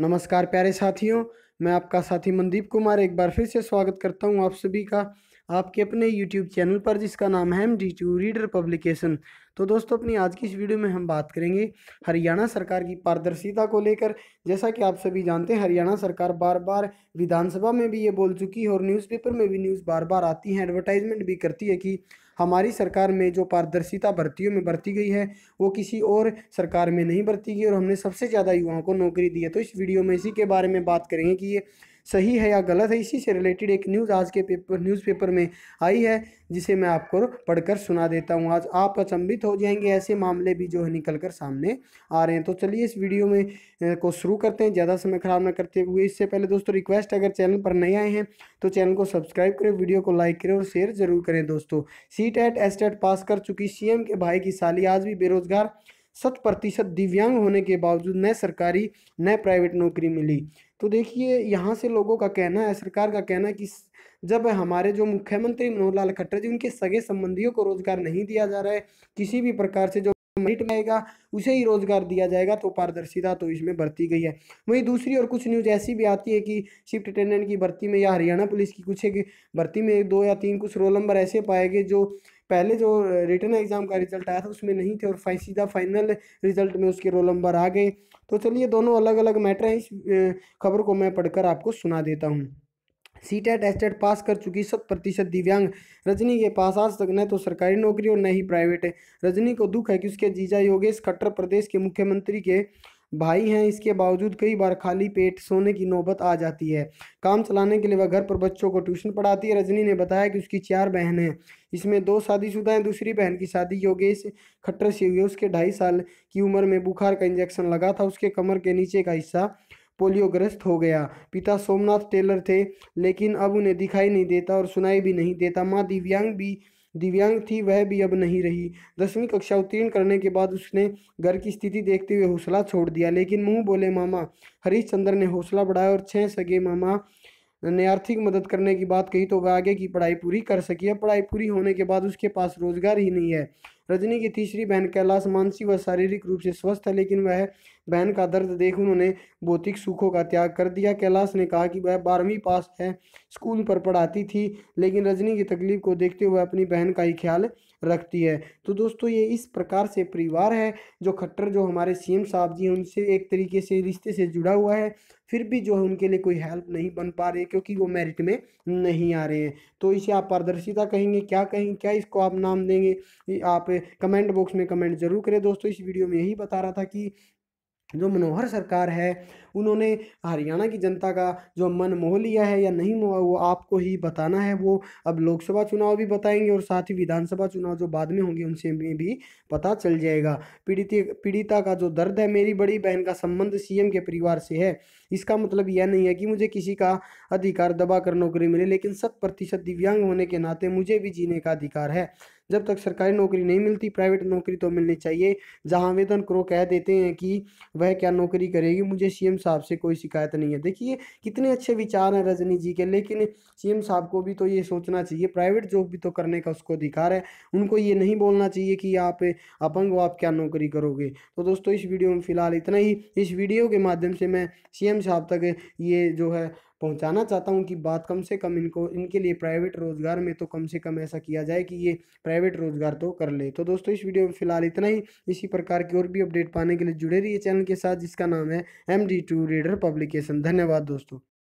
नमस्कार प्यारे साथियों मैं आपका साथी मनदीप कुमार एक बार फिर से स्वागत करता हूं आप सभी का आपके अपने यूट्यूब चैनल पर जिसका नाम है M D two reader publication तो दोस्तों अपनी आज की इस वीडियो में हम बात करेंगे हरियाणा सरकार की पारदर्शिता को लेकर जैसा कि आप सभी जानते हैं हरियाणा सरकार बार बार विधानसभा में भी ये बोल चुकी है और न्यूज़पेपर में भी न्यूज़ बार बार आती है एडवर्टाइजमेंट भी करती है कि हमारी सरकार में जो पारदर्शिता भर्तियों में बरती गई है वो किसी और सरकार में नहीं बरती गई और हमने सबसे ज़्यादा युवाओं को नौकरी दी है तो इस वीडियो में इसी के बारे में बात करेंगे कि ये सही है या गलत है इसी से रिलेटेड एक न्यूज़ आज के पेपर न्यूज़पेपर में आई है जिसे मैं आपको पढ़कर सुना देता हूँ आज आप अचंभित हो जाएंगे ऐसे मामले भी जो है निकल कर सामने आ रहे हैं तो चलिए इस वीडियो में को शुरू करते हैं ज़्यादा समय ख़राब ना करते हुए इससे पहले दोस्तों रिक्वेस्ट अगर चैनल पर नए आए हैं तो चैनल को सब्सक्राइब करें वीडियो को लाइक करें और शेयर ज़रूर करें दोस्तों सी टेट पास कर चुकी सी के भाई की साली आज भी बेरोजगार शत प्रतिशत दिव्यांग होने के बावजूद न सरकारी न प्राइवेट नौकरी मिली तो देखिए यहाँ से लोगों का कहना है सरकार का कहना है कि जब हमारे जो मुख्यमंत्री मनोहर लाल खट्टर जी उनके सगे संबंधियों को रोज़गार नहीं दिया जा रहा है किसी भी प्रकार से जो मेरिट में आएगा उसे ही रोजगार दिया जाएगा तो पारदर्शिता तो इसमें बरती गई है वहीं दूसरी और कुछ न्यूज़ ऐसी भी आती है कि शिफ्ट अटेंडेंट की भर्ती में या हरियाणा पुलिस की कुछ एक भर्ती में एक दो या तीन कुछ रोल नंबर ऐसे पाए गए जो पहले जो रिटर्न एग्ज़ाम का रिजल्ट आया था उसमें नहीं थे और फाइ सीधा फाइनल रिजल्ट में उसके रोल नंबर आ गए तो चलिए दोनों अलग अलग मैटर हैं इस खबर को मैं पढ़कर आपको सुना देता हूँ सी टेट एस्टेट पास कर चुकी शत प्रतिशत दिव्यांग रजनी के पास आज तक न तो सरकारी नौकरी और न ही प्राइवेट है रजनी को दुख है कि उसके जीजा योगेश खट्टर प्रदेश के मुख्यमंत्री के भाई हैं इसके बावजूद कई बार खाली पेट सोने की नौबत आ जाती है काम चलाने के लिए वह घर पर बच्चों को ट्यूशन पढ़ाती है रजनी ने बताया कि उसकी चार बहन हैं इसमें दो शादीशुदा हैं दूसरी बहन की शादी योगेश खट्टर से हुई उसके ढाई साल की उम्र में बुखार का इंजेक्शन लगा था उसके कमर के नीचे का हिस्सा पोलियोग्रस्त हो गया पिता सोमनाथ टेलर थे लेकिन अब उन्हें दिखाई नहीं देता और सुनाई भी नहीं देता माँ दिव्यांग भी दिव्यांग थी वह भी अब नहीं रही दसवीं कक्षा उत्तीर्ण करने के बाद उसने घर की स्थिति देखते हुए हौसला छोड़ दिया लेकिन मुंह बोले मामा हरीशचंद्र ने हौसला बढ़ाया और छह सगे मामा ने आर्थिक मदद करने की बात कही तो वह आगे की पढ़ाई पूरी कर सकी है पढ़ाई पूरी होने के बाद उसके पास रोजगार ही नहीं है रजनी की तीसरी बहन कैलाश मानसिक व शारीरिक रूप से स्वस्थ है लेकिन वह बहन का दर्द देख उन्होंने भौतिक सुखों का त्याग कर दिया कैलाश ने कहा कि वह बारहवीं पास है स्कूल पर पढ़ाती थी लेकिन रजनी की तकलीफ को देखते हुए अपनी बहन का ही ख्याल रखती है तो दोस्तों ये इस प्रकार से परिवार है जो खट्टर जो हमारे सीएम साहब जी हैं उनसे एक तरीके से रिश्ते से जुड़ा हुआ है फिर भी जो है उनके लिए कोई हेल्प नहीं बन पा रही क्योंकि वो मेरिट में नहीं आ रहे हैं तो इसे आप पारदर्शिता कहेंगे क्या कहेंगे क्या इसको आप नाम देंगे आप कमेंट बॉक्स में कमेंट जरूर करें दोस्तों इस वीडियो में यही बता रहा था कि जो मनोहर सरकार है उन्होंने हरियाणा की जनता का जो मन मोह लिया है या नहीं मोहा वो आपको ही बताना है वो अब लोकसभा चुनाव भी बताएंगे और साथ ही विधानसभा चुनाव जो बाद में होंगे उनसे में भी पता चल जाएगा पीड़ित पीड़िता का जो दर्द है मेरी बड़ी बहन का संबंध सीएम के परिवार से है इसका मतलब यह नहीं है कि मुझे किसी का अधिकार दबा कर नौकरी मिले लेकिन शत प्रतिशत दिव्यांग होने के नाते मुझे भी जीने का अधिकार है जब तक सरकारी नौकरी नहीं मिलती प्राइवेट नौकरी तो मिलनी चाहिए जहां आवेदन करो कह देते हैं कि वह क्या नौकरी करेगी मुझे सीएम साहब से कोई शिकायत नहीं है देखिए कितने अच्छे विचार हैं रजनी जी के लेकिन सीएम साहब को भी तो ये सोचना चाहिए प्राइवेट जॉब भी तो करने का उसको अधिकार है उनको ये नहीं बोलना चाहिए कि आप अपंग आप क्या नौकरी करोगे तो दोस्तों इस वीडियो में फिलहाल इतना ही इस वीडियो के माध्यम से मैं सी साहब तक ये जो है पहुंचाना चाहता हूं कि बात कम से कम इनको इनके लिए प्राइवेट रोज़गार में तो कम से कम ऐसा किया जाए कि ये प्राइवेट प्राइवेट रोजगार तो कर ले तो दोस्तों इस वीडियो में फिलहाल इतना ही इसी प्रकार की और भी अपडेट पाने के लिए जुड़े रहिए चैनल के साथ जिसका नाम है M D two reader publication धन्यवाद दोस्तों